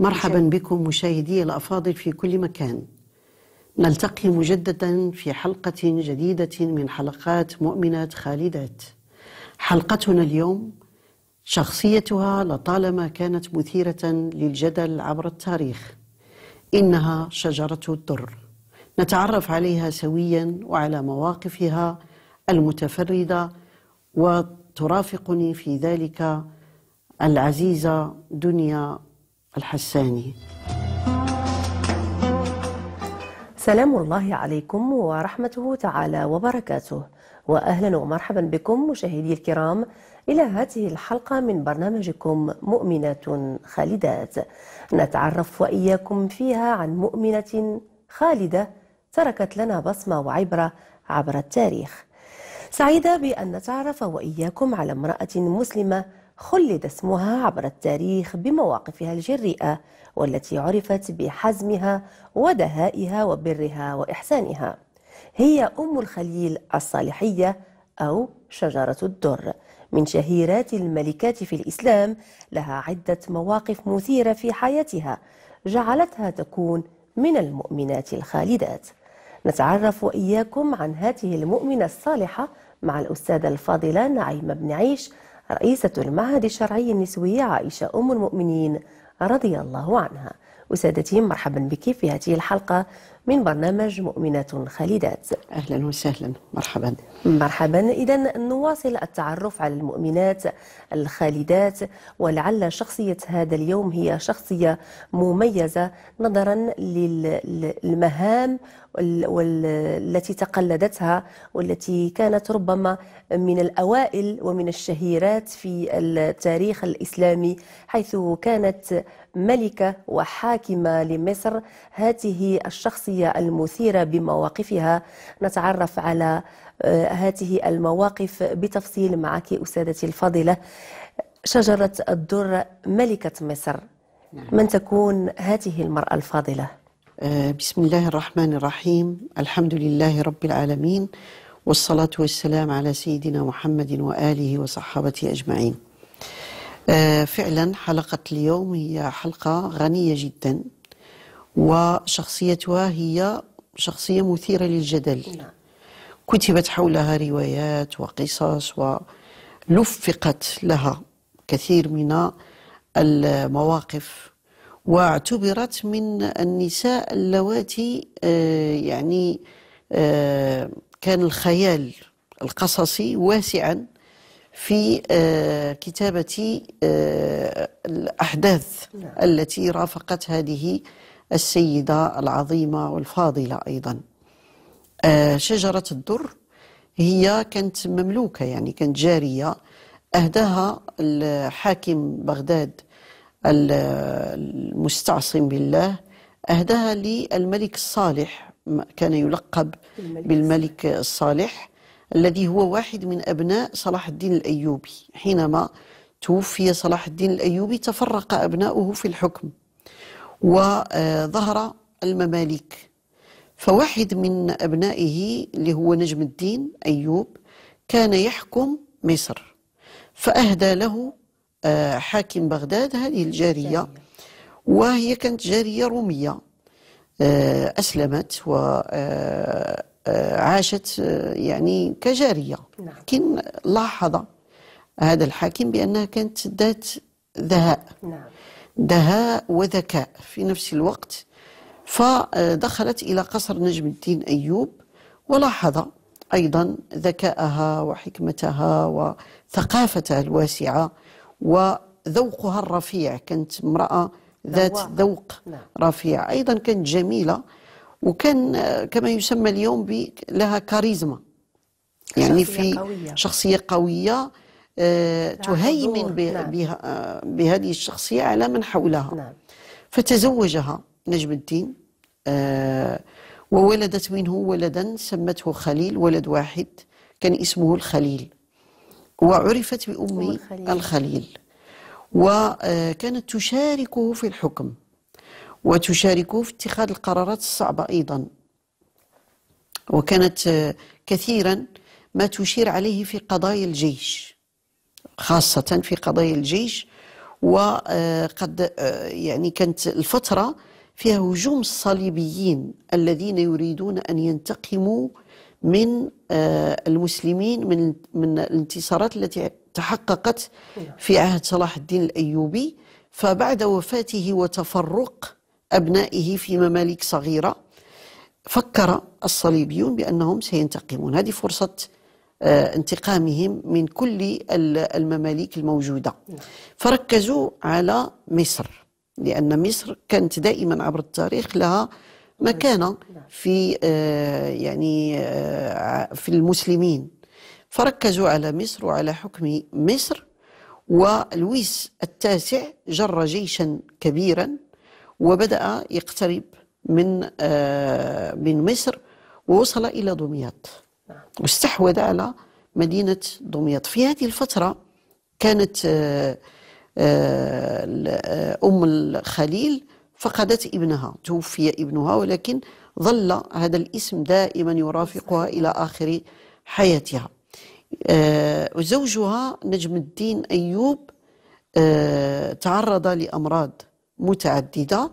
مرحبا بكم مشاهدي الأفاضل في كل مكان نلتقي مجددا في حلقة جديدة من حلقات مؤمنات خالدات حلقتنا اليوم شخصيتها لطالما كانت مثيرة للجدل عبر التاريخ إنها شجرة الدر نتعرف عليها سويا وعلى مواقفها المتفردة وترافقني في ذلك العزيزة دنيا الحساني سلام الله عليكم ورحمته تعالى وبركاته واهلا ومرحبا بكم مشاهدي الكرام الى هذه الحلقه من برنامجكم مؤمنات خالدات نتعرف واياكم فيها عن مؤمنه خالده تركت لنا بصمه وعبره عبر التاريخ سعيده بان نتعرف واياكم على امراه مسلمه خلد اسمها عبر التاريخ بمواقفها الجريئة والتي عرفت بحزمها ودهائها وبرها وإحسانها هي أم الخليل الصالحية أو شجرة الدر من شهيرات الملكات في الإسلام لها عدة مواقف مثيرة في حياتها جعلتها تكون من المؤمنات الخالدات نتعرف وإياكم عن هذه المؤمنة الصالحة مع الأستاذة الفاضلة نعيمة بن عيش رئيسة المعهد الشرعي النسوي عائشة أم المؤمنين رضي الله عنها وسادتي مرحبا بك في هذه الحلقة من برنامج مؤمنات خالدات أهلا وسهلا مرحبا مرحبا إذا نواصل التعرف على المؤمنات الخالدات ولعل شخصية هذا اليوم هي شخصية مميزة نظرا للمهام التي تقلدتها والتي كانت ربما من الأوائل ومن الشهيرات في التاريخ الإسلامي حيث كانت ملكة وحاكمة لمصر هذه الشخصية المثيرة بمواقفها نتعرف على آه، هذه المواقف بتفصيل معك أستاذتي الفاضلة شجرة الدر ملكة مصر نعم. من تكون هذه المرأة الفاضلة؟ آه، بسم الله الرحمن الرحيم الحمد لله رب العالمين والصلاة والسلام على سيدنا محمد وآله وصحابته أجمعين آه، فعلا حلقة اليوم هي حلقة غنية جدا وشخصيتها هي شخصية مثيرة للجدل نعم. كتبت حولها روايات وقصص ولفقت لها كثير من المواقف واعتبرت من النساء اللواتي آه، يعني آه، كان الخيال القصصي واسعا في آه، كتابة آه، الأحداث نعم. التي رافقت هذه السيدة العظيمة والفاضلة أيضا آه، شجرة الدر هي كانت مملوكة يعني كانت جارية أهداها الحاكم بغداد المستعصم بالله أهداها للملك الصالح كان يلقب بالملك الصالح الذي هو واحد من أبناء صلاح الدين الأيوبي حينما توفي صلاح الدين الأيوبي تفرق أبناؤه في الحكم وظهر المماليك فواحد من أبنائه اللي هو نجم الدين أيوب كان يحكم مصر فأهدى له آه، حاكم بغداد هذه الجارية وهي كانت جارية رومية آه، أسلمت و آه، عاشت آه، يعني كجارية نعم. لكن لاحظ هذا الحاكم بأنها كانت ذات دهاء نعم. دهاء وذكاء في نفس الوقت فدخلت إلى قصر نجم الدين أيوب ولاحظ أيضا ذكاءها وحكمتها وثقافتها الواسعة وذوقها الرفيع كانت امرأة ذات ذوق نعم. رفيع أيضا كانت جميلة وكان كما يسمى اليوم لها كاريزما يعني شخصية في قوية. شخصية قوية آه، نعم، تهيمن نعم. بهذه الشخصية على من حولها نعم. فتزوجها نجم الدين آه، وولدت منه ولدا سمته خليل ولد واحد كان اسمه الخليل وعرفت بأم الخليل, الخليل وكانت آه، تشاركه في الحكم وتشاركه في اتخاذ القرارات الصعبة أيضا وكانت آه، كثيرا ما تشير عليه في قضايا الجيش خاصة في قضايا الجيش وقد آه، آه، يعني كانت الفترة فيها هجوم الصليبيين الذين يريدون أن ينتقموا من المسلمين من من الانتصارات التي تحققت في عهد صلاح الدين الأيوبي فبعد وفاته وتفرق أبنائه في ممالك صغيرة فكر الصليبيون بأنهم سينتقمون هذه فرصة آه، انتقامهم من كل المماليك الموجودة فركزوا على مصر لأن مصر كانت دائما عبر التاريخ لها مكانة في آه، يعني آه، في المسلمين فركزوا على مصر وعلى حكم مصر ولويس التاسع جر جيشا كبيرا وبدأ يقترب من آه، من مصر ووصل إلى دمياط نعم. واستحوذ على مدينة دمياط في هذه الفترة كانت آه، آه، أم الخليل فقدت ابنها توفي ابنها ولكن ظل هذا الاسم دائما يرافقها إلى آخر حياتها زوجها نجم الدين أيوب تعرض لأمراض متعددة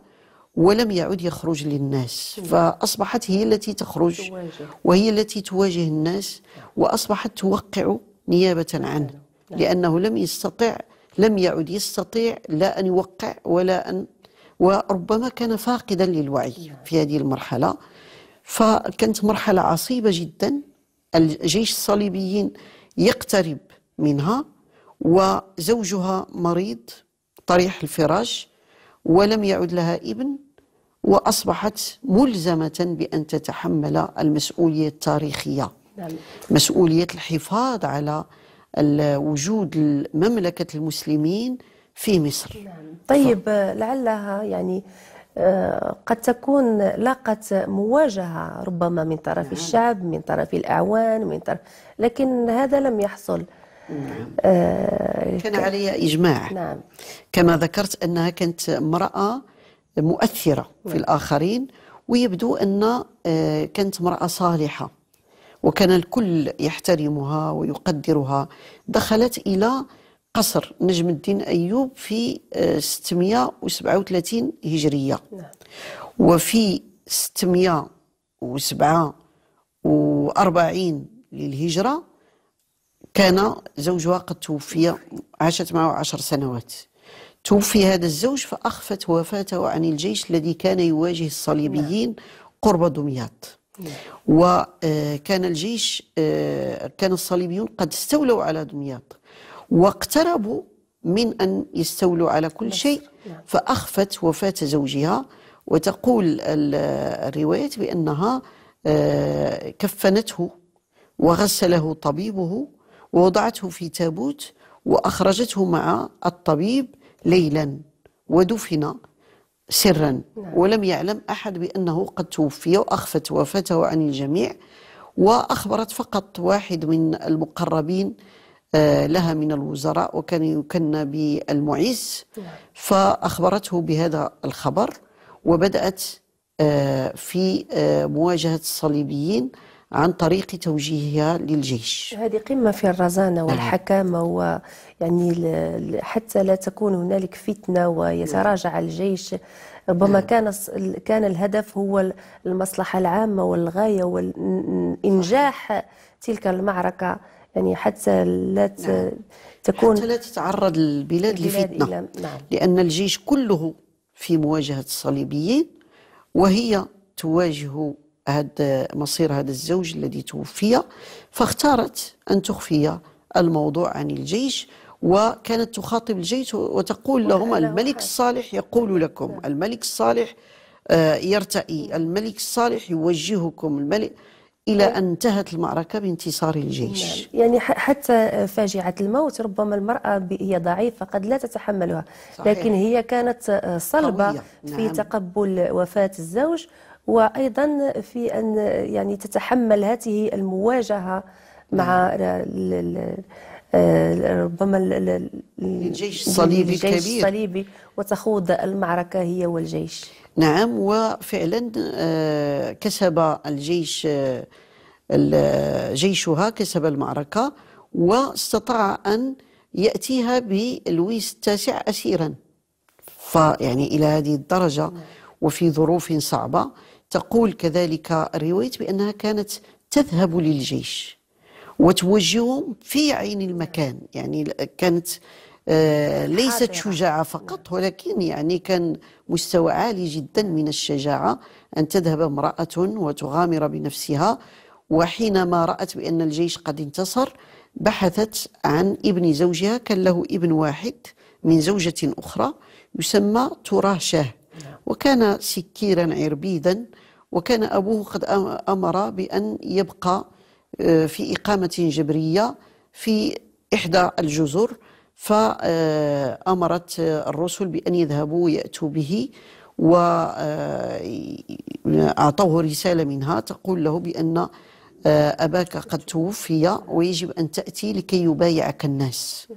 ولم يعد يخرج للناس فأصبحت هي التي تخرج وهي التي تواجه الناس وأصبحت توقع نيابة عنه نعم. نعم. لأنه لم يستطع لم يعد يستطيع لا أن يوقع ولا أن وربما كان فاقدا للوعي نعم. في هذه المرحلة فكانت مرحلة عصيبة جدا الجيش الصليبيين يقترب منها وزوجها مريض طريح الفراش ولم يعد لها ابن واصبحت ملزمه بان تتحمل المسؤوليه التاريخيه نعم. مسؤوليه الحفاظ على وجود مملكه المسلمين في مصر نعم. طيب لعلها يعني آه، قد تكون لاقت مواجهه ربما من طرف نعم. الشعب من طرف الاعوان من طرف لكن هذا لم يحصل نعم. آه، كان عليها إجماع نعم. كما ذكرت أنها كانت امرأة مؤثرة نعم. في الآخرين ويبدو أن آه، كانت امرأة صالحة وكان الكل يحترمها ويقدرها دخلت إلى قصر نجم الدين أيوب في 637 آه، هجرية نعم. وفي 647 للهجرة كان زوجها قد توفي عاشت معه عشر سنوات توفي هذا الزوج فأخفت وفاته عن الجيش الذي كان يواجه الصليبيين قرب دمياط وكان آه، الجيش آه، كان الصليبيون قد استولوا على دمياط واقتربوا من أن يستولوا على كل شيء نعم. فأخفت وفاة زوجها وتقول الروايات بأنها آه، كفنته وغسله طبيبه ووضعته في تابوت وأخرجته مع الطبيب ليلا ودفن سرا نعم. ولم يعلم أحد بأنه قد توفي وأخفت وفاته عن الجميع وأخبرت فقط واحد من المقربين آه، لها من الوزراء وكان يكنى بالمعز نعم. فأخبرته بهذا الخبر وبدأت آه، في آه، مواجهة الصليبيين عن طريق توجيهها للجيش هذه قمة في الرزانة نعم. والحكامة ويعني حتى لا تكون هنالك فتنة ويتراجع نعم. الجيش ربما نعم. كان كان الهدف هو المصلحة العامة والغاية وإنجاح تلك المعركة يعني حتى لا تكون حتى لا تتعرض البلاد, البلاد لفتنة نعم. لأن الجيش كله في مواجهة الصليبيين وهي تواجه هذا مصير هذا الزوج الذي توفي فاختارت أن تخفي الموضوع عن الجيش وكانت تخاطب الجيش وتقول لهم الملك الصالح يقول لكم نعم. الملك الصالح آه، يرتئي الملك الصالح يوجهكم الملك إلى يعني أن انتهت المعركة بانتصار الجيش نعم. يعني حتى فاجعة الموت ربما المرأة هي ضعيفة قد لا تتحملها صحيح. لكن هي كانت آه، صلبة نعم. في تقبل وفاة الزوج وايضا في ان يعني تتحمل هذه المواجهه مع نعم. آه، ربما الجيش الصليبي الجيش الكبير الصليبي وتخوض المعركة هي والجيش نعم وفعلا آه، كسب الجيش آه، جيشها كسب المعركة واستطاع أن يأتيها بلويس التاسع أسيرا فيعني إلى هذه الدرجة نعم. وفي ظروف صعبة تقول كذلك رويت بأنها كانت تذهب للجيش وتوجههم في عين المكان يعني كانت آه، ليست شجاعة فقط ولكن يعني كان مستوى عالي جدا من الشجاعة أن تذهب امرأة وتغامر بنفسها وحينما رأت بأن الجيش قد انتصر بحثت عن ابن زوجها كان له ابن واحد من زوجة أخرى يسمى تراه شاه وكان سكيرا عربيدا وكان أبوه قد أمر بأن يبقى آه، في إقامة جبرية في إحدى الجزر فأمرت آه، الرسل بأن يذهبوا ويأتوا به وأعطوه آه، رسالة منها تقول له بأن أباك قد توفي ويجب أن تأتي لكي يبايعك الناس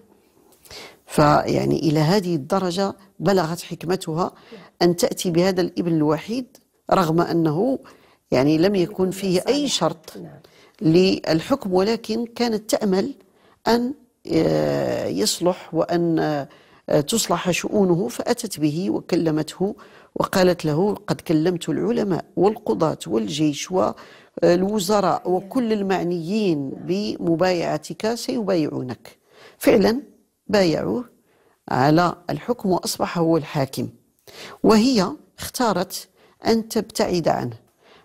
فيعني إلى هذه الدرجة بلغت حكمتها أن تأتي بهذا الإبن الوحيد رغم أنه يعني لم يكن فيه أي شرط للحكم ولكن كانت تأمل أن آه، يصلح وأن آه، تصلح شؤونه فأتت به وكلمته وقالت له قد كلمت العلماء والقضاة والجيش والوزراء وكل المعنيين بمبايعتك سيبايعونك فعلا بايعوه على الحكم وأصبح هو الحاكم وهي اختارت أن تبتعد عنه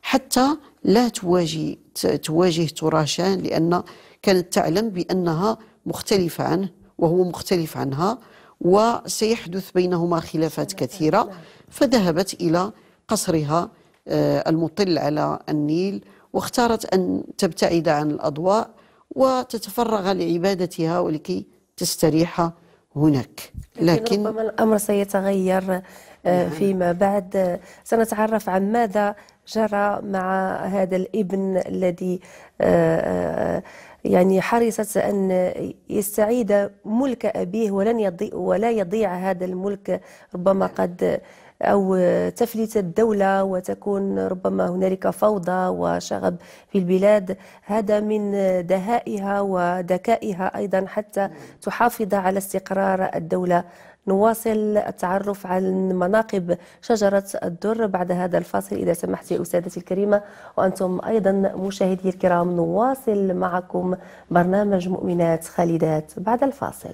حتى لا تواجه تواجه تراشان لأن كانت تعلم بأنها مختلفة عنه وهو مختلف عنها وسيحدث بينهما خلافات كثيرة فذهبت إلى قصرها آه، المطل على النيل واختارت أن تبتعد عن الأضواء وتتفرغ لعبادتها ولكي تستريح هناك لكن, لكن ربما الأمر سيتغير آه، نعم. فيما بعد سنتعرف عن ماذا جرى مع هذا الابن الذي آه، آه، يعني حرصت أن يستعيد ملك أبيه ولن يضيع ولا يضيع هذا الملك ربما نعم. قد أو تفلت الدولة وتكون ربما هنالك فوضى وشغب في البلاد هذا من دهائها وذكائها أيضا حتى نعم. تحافظ على استقرار الدولة نواصل التعرف عن مناقب شجرة الدر بعد هذا الفاصل إذا سمحت أستاذتي الكريمة وأنتم أيضا مشاهدي الكرام نواصل معكم برنامج مؤمنات خالدات بعد الفاصل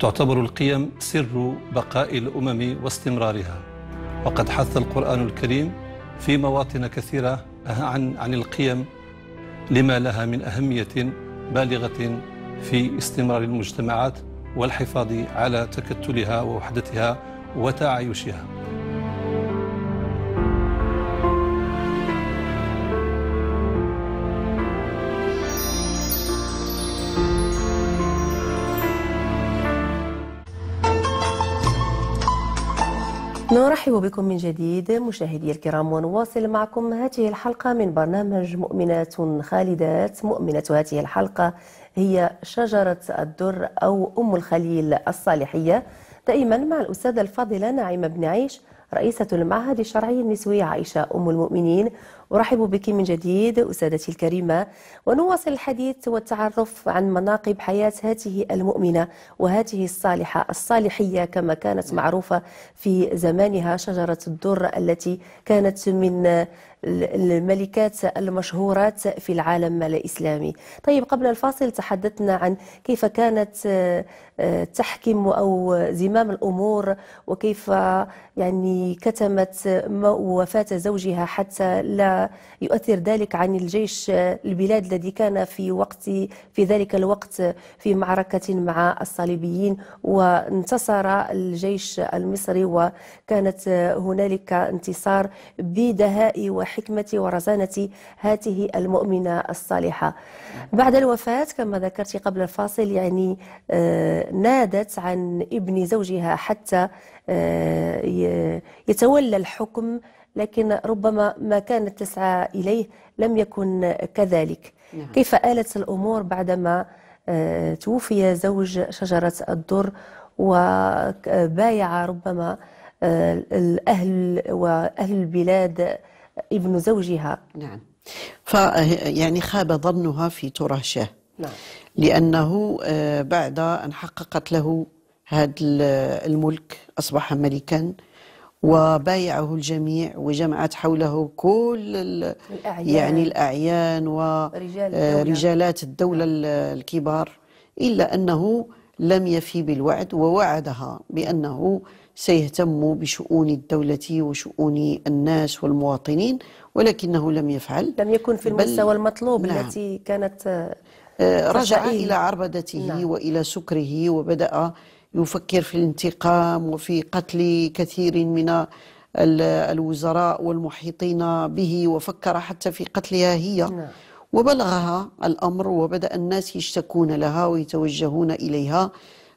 تعتبر القيم سر بقاء الأمم واستمرارها وقد حث القرآن الكريم في مواطن كثيرة عن عن القيم لما لها من أهمية بالغة في استمرار المجتمعات والحفاظ على تكتلها ووحدتها وتعايشها نرحب بكم من جديد مشاهدي الكرام ونواصل معكم هذه الحلقة من برنامج مؤمنات خالدات مؤمنة هذه الحلقة هي شجرة الدر أو أم الخليل الصالحية دائما مع الأستاذة الفاضلة نعيمة بن عيش رئيسة المعهد الشرعي النسوي عائشة أم المؤمنين أرحب بك من جديد أستاذتي الكريمة ونواصل الحديث والتعرف عن مناقب حياة هاته المؤمنة وهاته الصالحة الصالحية كما كانت معروفة في زمانها شجرة الدر التي كانت من الملكات المشهورات في العالم الإسلامي طيب قبل الفاصل تحدثنا عن كيف كانت آه، تحكم أو زمام الأمور وكيف يعني كتمت وفاة زوجها حتى لا يؤثر ذلك عن الجيش البلاد الذي كان في وقت في ذلك الوقت في معركة مع الصليبيين وانتصر الجيش المصري وكانت هنالك انتصار بدهاء وحكمة ورزانة هاته المؤمنة الصالحة بعد الوفاة كما ذكرت قبل الفاصل يعني آه، نادت عن ابن زوجها حتى آه، يتولى الحكم لكن ربما ما كانت تسعى إليه لم يكن كذلك نعم. كيف آلت الأمور بعدما آه، توفي زوج شجرة الدر وبايع ربما آه، الأهل وأهل البلاد ابن زوجها نعم ف يعني خاب ظنها في ترهشه نعم. لأنه آه، بعد أن حققت له هذا الملك أصبح ملكا وبايعه الجميع وجمعت حوله كل الأعيان يعني الأعيان ورجالات آه، الدولة نعم. الكبار إلا أنه لم يفي بالوعد ووعدها بأنه سيهتم بشؤون الدولة وشؤون الناس والمواطنين ولكنه لم يفعل لم يكن في المستوى المطلوب نعم التي كانت آه، رجع إلى عربدته نعم وإلى سكره وبدأ يفكر في الانتقام وفي قتل كثير من الوزراء والمحيطين به وفكر حتى في قتلها هي نعم. وبلغها الأمر وبدأ الناس يشتكون لها ويتوجهون إليها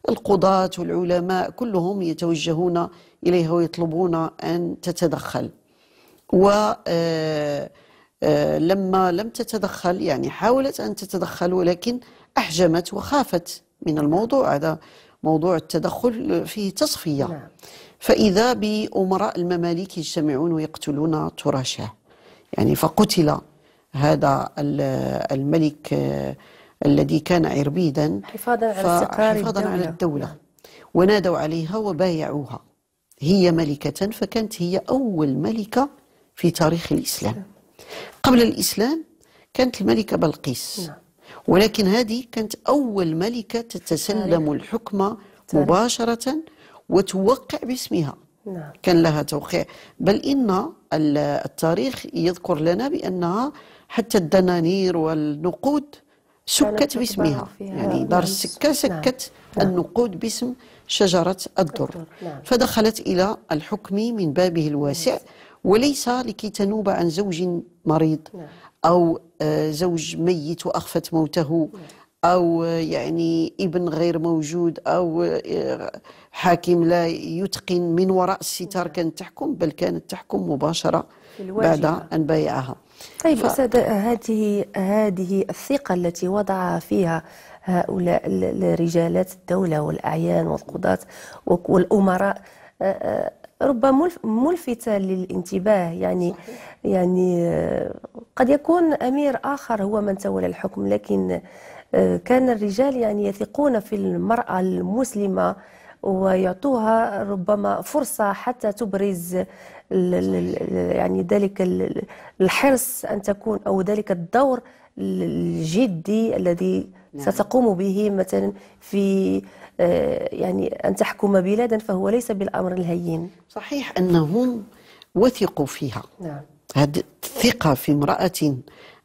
القضاة والعلماء كلهم يتوجهون إليها ويطلبون أن تتدخل ولما آه، آه، لم تتدخل يعني حاولت أن تتدخل ولكن أحجمت وخافت من الموضوع هذا موضوع التدخل فيه تصفية نعم. فإذا بأمراء المماليك يجتمعون ويقتلون تراشه يعني فقتل هذا الملك آه، الذي كان عربيدا حفاظا على استقرار حفاظا الدولة. على الدولة ونادوا عليها وبايعوها هي ملكة فكانت هي أول ملكة في تاريخ الإسلام نعم. قبل الإسلام كانت الملكة بلقيس نعم. ولكن هذه كانت أول ملكة تتسلم الحكم مباشرة وتوقع باسمها نعم. كان لها توقيع بل إن التاريخ يذكر لنا بأنها حتى الدنانير والنقود سكت باسمها يعني نعم. دار السكة نعم. سكت نعم. النقود باسم شجرة الدر نعم. فدخلت إلى الحكم من بابه الواسع نعم. وليس لكي تنوب عن زوج مريض نعم. أو آه، زوج ميت وأخفت موته أو آه، يعني ابن غير موجود أو آه، حاكم لا يتقن من وراء الستار كانت تحكم بل كانت تحكم مباشرة بعد أن بايعها طيب ف... أستاذ هذه هذه الثقة التي وضع فيها هؤلاء رجالات الدولة والأعيان والقضاة والأمراء ربما ملفتة للانتباه يعني صحيح. يعني آه، قد يكون أمير آخر هو من تولى الحكم لكن آه، كان الرجال يعني يثقون في المرأة المسلمة ويعطوها ربما فرصة حتى تبرز يعني ذلك الحرص أن تكون أو ذلك الدور الجدي الذي نعم. ستقوم به مثلا في آه، يعني أن تحكم بلادا فهو ليس بالأمر الهين صحيح أنهم وثقوا فيها نعم. هذه الثقة في امرأة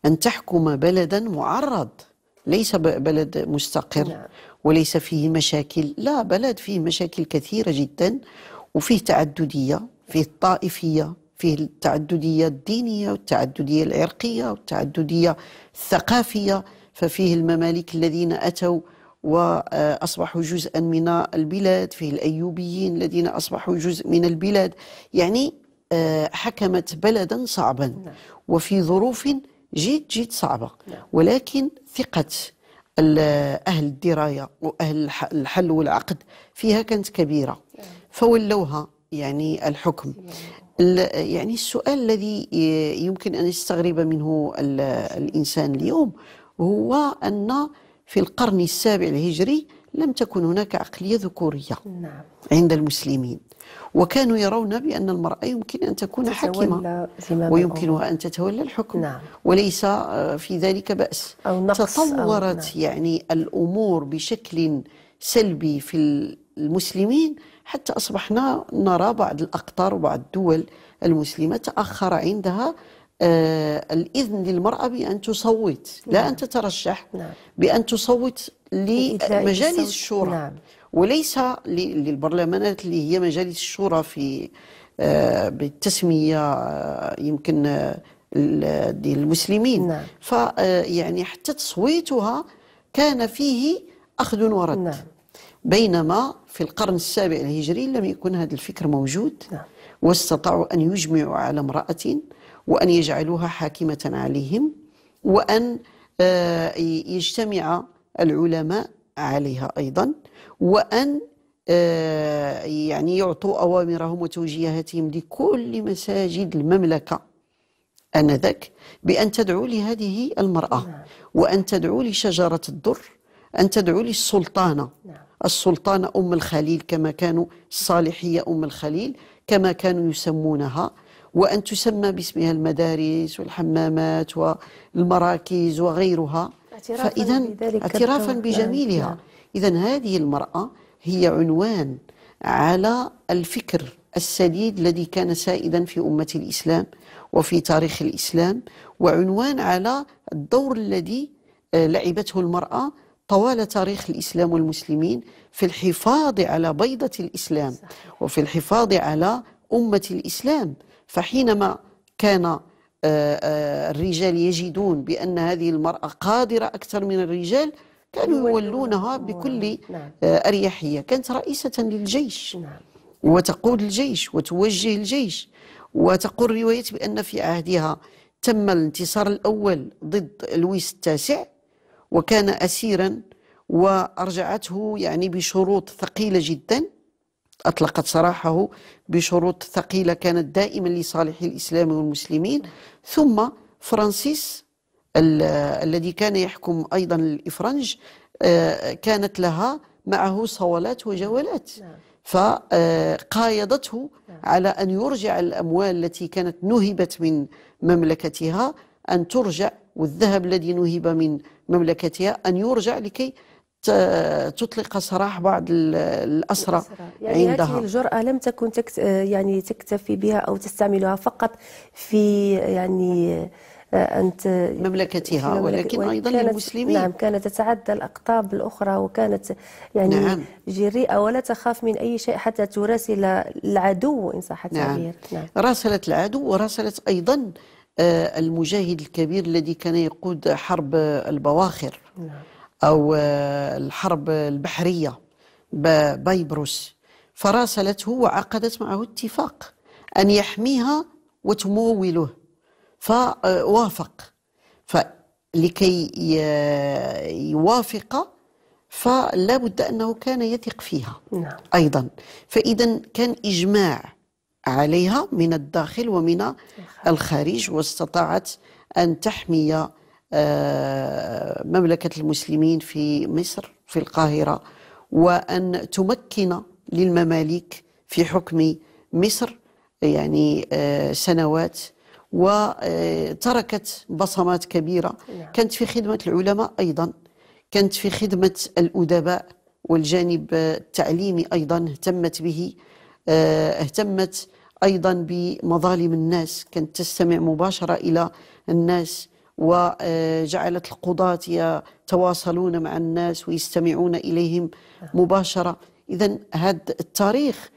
أن تحكم بلدا معرض ليس بلد مستقر نعم. وليس فيه مشاكل لا بلد فيه مشاكل كثيرة جدا وفيه تعددية فيه الطائفية فيه التعددية الدينية والتعددية العرقية والتعددية الثقافية ففيه المماليك الذين أتوا وأصبحوا جزءا من البلاد فيه الأيوبيين الذين أصبحوا جزء من البلاد يعني آه، حكمت بلدا صعبا نعم. وفي ظروف جد جد صعبة نعم. ولكن ثقة أهل الدراية وأهل الحل والعقد فيها كانت كبيرة نعم. فولوها يعني الحكم يعني السؤال الذي يمكن أن يستغرب منه الإنسان اليوم هو أن في القرن السابع الهجري لم تكن هناك عقلية ذكورية نعم. عند المسلمين وكانوا يرون بأن المرأة يمكن أن تكون حاكمة ويمكنها أن تتولى الحكم نعم. وليس آه، في ذلك بأس أو نقص تطورت أو نعم. يعني الأمور بشكل سلبي في المسلمين حتى أصبحنا نرى بعض الأقطار وبعض الدول المسلمة تأخر عندها آه، الإذن للمرأة بأن تصوت لا نعم. أن تترشح نعم. بأن تصوت لمجالس الشورى نعم. وليس للبرلمانات اللي هي مجالس الشورى في آه، بالتسمية آه، يمكن للمسلمين نعم. فيعني حتى تصويتها كان فيه أخذ ورد نعم. بينما في القرن السابع الهجري لم يكن هذا الفكر موجود نعم. واستطاعوا أن يجمعوا على امرأة وأن يجعلوها حاكمة عليهم وأن آه، يجتمع العلماء عليها أيضا وأن آه، يعني يعطوا أوامرهم وتوجيهاتهم لكل مساجد المملكة آنذاك بأن تدعو لهذه المرأة نعم. وأن تدعو لشجرة الدر أن تدعو للسلطانة نعم. السلطانة أم الخليل كما كانوا الصالحية أم الخليل كما كانوا يسمونها وأن تسمى باسمها المدارس والحمامات والمراكز وغيرها فإذا اعترافا بجميلها نعم. إذا هذه المرأة هي عنوان على الفكر السديد الذي كان سائدا في أمة الإسلام وفي تاريخ الإسلام وعنوان على الدور الذي آه، لعبته المرأة طوال تاريخ الإسلام والمسلمين في الحفاظ على بيضة الإسلام وفي الحفاظ على أمة الإسلام فحينما كان آه، آه، الرجال يجدون بأن هذه المرأة قادرة أكثر من الرجال كانوا يولونها نعم. بكل نعم. آه، أريحية كانت رئيسة للجيش نعم. وتقود الجيش وتوجه الجيش وتقول الروايات بأن في عهدها تم الانتصار الأول ضد لويس التاسع وكان أسيرا وأرجعته يعني بشروط ثقيلة جدا أطلقت سراحه بشروط ثقيلة كانت دائما لصالح الإسلام والمسلمين ثم فرانسيس الذي كان يحكم أيضا الإفرنج آه، كانت لها معه صولات وجولات نعم. فقايضته آه، نعم. على أن يرجع الأموال التي كانت نهبت من مملكتها أن ترجع والذهب الذي نهب من مملكتها أن يرجع لكي تطلق سراح بعض الأسرى يعني عندها هذه الجرأة لم تكن تكت يعني تكتفي بها أو تستعملها فقط في يعني آه، أنت مملكتها ولكن أيضا للمسلمين نعم كانت تتعدى الأقطاب الأخرى وكانت يعني نعم. جريئة ولا تخاف من أي شيء حتى تراسل العدو إن صح نعم. التعبير نعم. نعم. راسلت العدو وراسلت أيضا آه، المجاهد الكبير الذي كان يقود حرب البواخر نعم. أو آه، الحرب البحرية بيبروس فراسلته وعقدت معه اتفاق أن يحميها وتموله فوافق آه، فلكي آه، يوافق فلا بد أنه كان يثق فيها نعم. أيضا فإذا كان إجماع عليها من الداخل ومن الخارج واستطاعت أن تحمي آه، مملكة المسلمين في مصر في القاهرة وأن تمكن للمماليك في حكم مصر يعني آه، سنوات وتركت بصمات كبيرة نعم. كانت في خدمة العلماء أيضا كانت في خدمة الأدباء والجانب التعليمي أيضا اهتمت به آه، اهتمت أيضا بمظالم الناس كانت تستمع مباشرة إلى الناس وجعلت القضاة يتواصلون مع الناس ويستمعون إليهم مباشرة إذا هذا التاريخ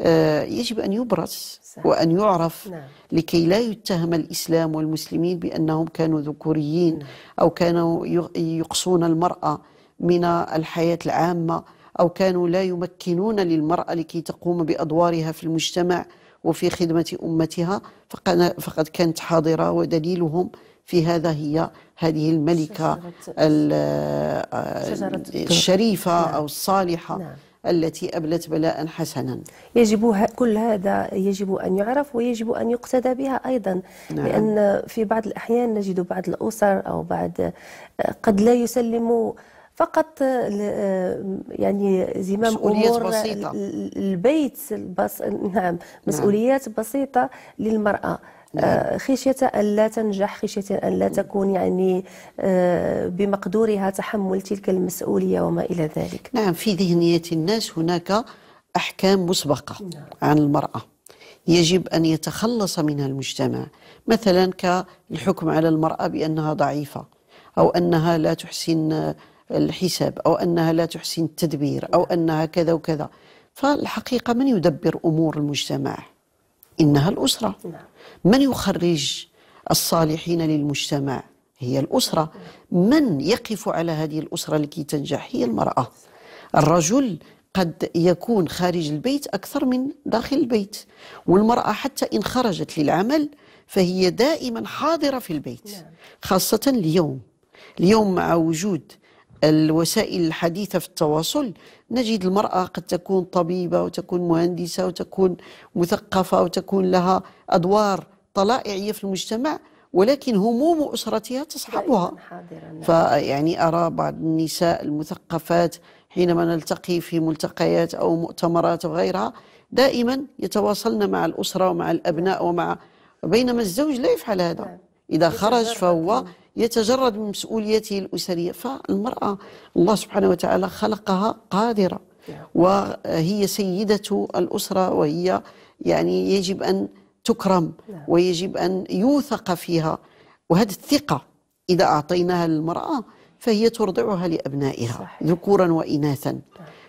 آه، يجب أن يبرز وأن يعرف نعم. لكي لا يتهم الإسلام والمسلمين بأنهم كانوا ذكوريين نعم. أو كانوا يقصون المرأة من الحياة العامة أو كانوا لا يمكنون للمرأة لكي تقوم بأدوارها في المجتمع وفي خدمة أمتها فقد كانت حاضرة ودليلهم في هذا هي هذه الملكة آه، الشريفة نعم. أو الصالحة نعم. التي أبلت بلاء حسنا يجب كل هذا يجب أن يعرف ويجب أن يقتدى بها أيضا نعم. لأن في بعض الأحيان نجد بعض الأسر أو بعض آه، قد لا يسلموا فقط آه، يعني زمام امور بسيطة. البيت بس نعم, نعم. مسؤوليات نعم. بسيطه للمراه نعم. آه، خشية أن لا تنجح خشية أن لا تكون يعني آه، بمقدورها تحمل تلك المسؤولية وما إلى ذلك نعم في ذهنية الناس هناك أحكام مسبقة نعم. عن المرأة يجب أن يتخلص منها المجتمع مثلا كالحكم على المرأة بأنها ضعيفة أو أنها لا تحسن آه، الحساب أو أنها لا تحسن التدبير أو نعم. أنها كذا وكذا فالحقيقة من يدبر أمور المجتمع إنها الأسرة نعم. من يخرج الصالحين للمجتمع هي الأسرة من يقف على هذه الأسرة لكي تنجح هي المرأة الرجل قد يكون خارج البيت أكثر من داخل البيت والمرأة حتى إن خرجت للعمل فهي دائما حاضرة في البيت نعم. خاصة اليوم اليوم مع وجود الوسائل الحديثة في التواصل نجد المرأة قد تكون طبيبة وتكون مهندسة وتكون مثقفة وتكون لها أدوار طلائعية في المجتمع ولكن هموم أسرتها تصحبها نعم. فيعني أرى بعض النساء المثقفات حينما نلتقي في ملتقيات أو مؤتمرات وغيرها دائما يتواصلن مع الأسرة ومع الأبناء ومع بينما الزوج لا يفعل هذا نعم. إذا خرج فهو يتجرد من مسؤوليته الأسرية فالمرأة الله سبحانه وتعالى خلقها قادرة وهي سيدة الأسرة وهي يعني يجب أن تكرم ويجب أن يوثق فيها وهذه الثقة إذا أعطيناها للمرأة فهي ترضعها لأبنائها ذكورا وإناثا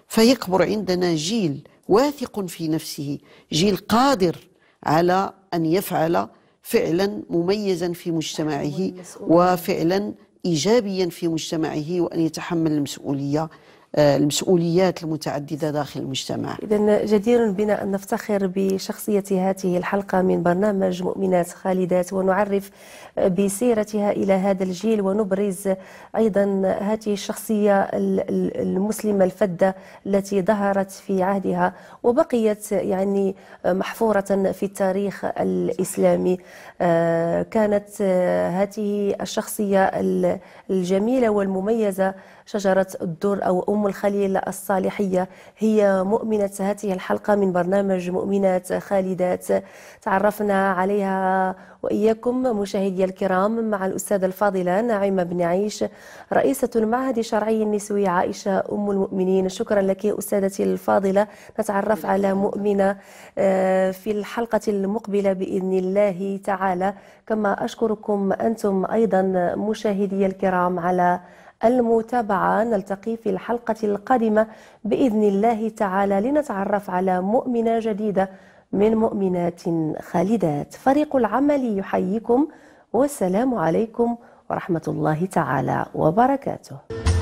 فيكبر عندنا جيل واثق في نفسه جيل قادر على أن يفعل فعلا مميزا في مجتمعه وفعلا ايجابيا في مجتمعه وان يتحمل المسؤوليه آه، المسؤوليات المتعددة داخل المجتمع إذا جدير بنا أن نفتخر بشخصية هذه الحلقة من برنامج مؤمنات خالدات ونعرف بسيرتها إلى هذا الجيل ونبرز أيضا هذه الشخصية المسلمة الفدة التي ظهرت في عهدها وبقيت يعني محفورة في التاريخ الإسلامي آه، كانت هذه الشخصية الجميلة والمميزة شجرة الدر أو أم أم الخليل الصالحية هي مؤمنة هذه الحلقة من برنامج مؤمنات خالدات تعرفنا عليها وإياكم مشاهدي الكرام مع الأستاذة الفاضلة نعيمة بن عيش رئيسة المعهد الشرعي النسوي عائشة أم المؤمنين شكرا لك أستاذتي الفاضلة نتعرف على مؤمنة آه، في الحلقة المقبلة بإذن الله تعالى كما أشكركم أنتم أيضا مشاهدي الكرام على المتابعة نلتقي في الحلقة القادمة بإذن الله تعالى لنتعرف على مؤمنة جديدة من مؤمنات خالدات فريق العمل يحييكم والسلام عليكم ورحمة الله تعالى وبركاته